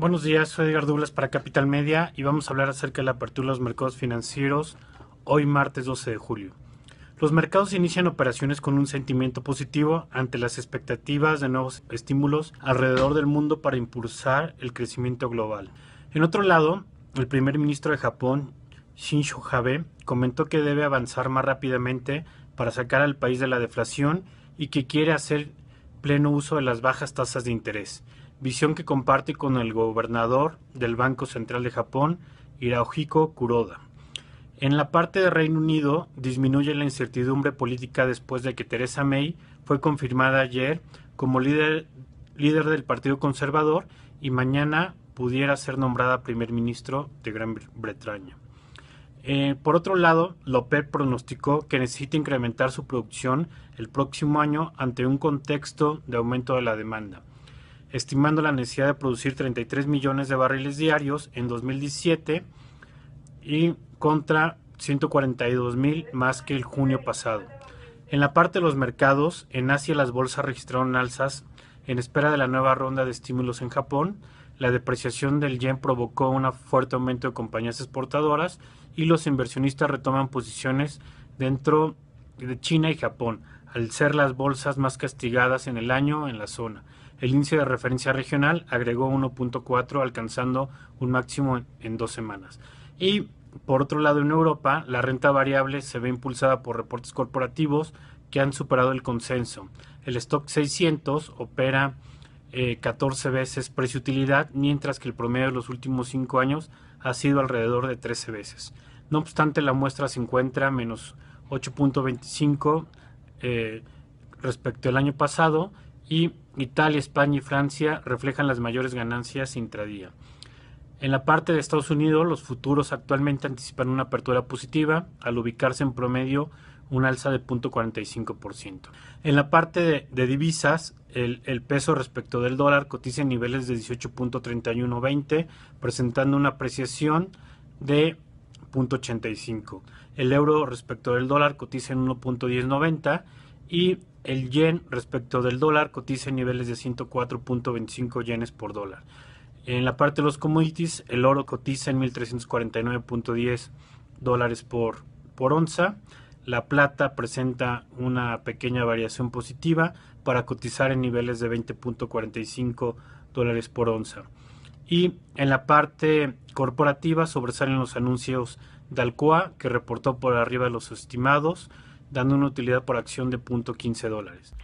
Buenos días, soy Edgar Douglas para Capital Media y vamos a hablar acerca de la apertura de los mercados financieros hoy martes 12 de julio. Los mercados inician operaciones con un sentimiento positivo ante las expectativas de nuevos estímulos alrededor del mundo para impulsar el crecimiento global. En otro lado, el primer ministro de Japón, Shinzo Abe, comentó que debe avanzar más rápidamente para sacar al país de la deflación y que quiere hacer pleno uso de las bajas tasas de interés visión que comparte con el gobernador del Banco Central de Japón, Hirohiko Kuroda. En la parte de Reino Unido disminuye la incertidumbre política después de que Theresa May fue confirmada ayer como líder, del Partido Conservador y mañana pudiera ser nombrada primer ministro de Gran Bretaña. Eh, por otro lado, López pronosticó que necesita incrementar su producción el próximo año ante un contexto de aumento de la demanda estimando la necesidad de producir 33 millones de barriles diarios en 2017 y contra 142 mil más que el junio pasado. En la parte de los mercados, en Asia las bolsas registraron alzas en espera de la nueva ronda de estímulos en Japón. La depreciación del yen provocó un fuerte aumento de compañías exportadoras y los inversionistas retoman posiciones dentro de China y Japón, al ser las bolsas más castigadas en el año en la zona. El índice de referencia regional agregó 1.4 alcanzando un máximo en dos semanas. Y por otro lado, en Europa, la renta variable se ve impulsada por reportes corporativos que han superado el consenso. El stock 600 opera 14 eh, veces precio-utilidad, mientras que el promedio de los últimos cinco años ha sido alrededor de 13 veces. No obstante, la muestra se encuentra menos 8.25 eh, respecto al año pasado y Italia, España y Francia reflejan las mayores ganancias intradía. En la parte de Estados Unidos, los futuros actualmente anticipan una apertura positiva al ubicarse en promedio un alza de 0.45%. En la parte de, divisas, el, el, peso respecto del dólar cotiza en niveles de 18.3120, presentando una apreciación de 0.85. El euro respecto del dólar cotiza en 1.1090 y el yen respecto del dólar cotiza en niveles de 104.25 yenes por dólar. En la parte de los commodities, el oro cotiza en 1349.10 dólares por, por onza. La plata presenta una pequeña variación positiva para cotizar en niveles de 20.45 dólares por onza. Y en la parte corporativa sobresalen los anuncios de Alcoa, que reportó por arriba de los estimados dando una utilidad por acción de 0.15 dólares.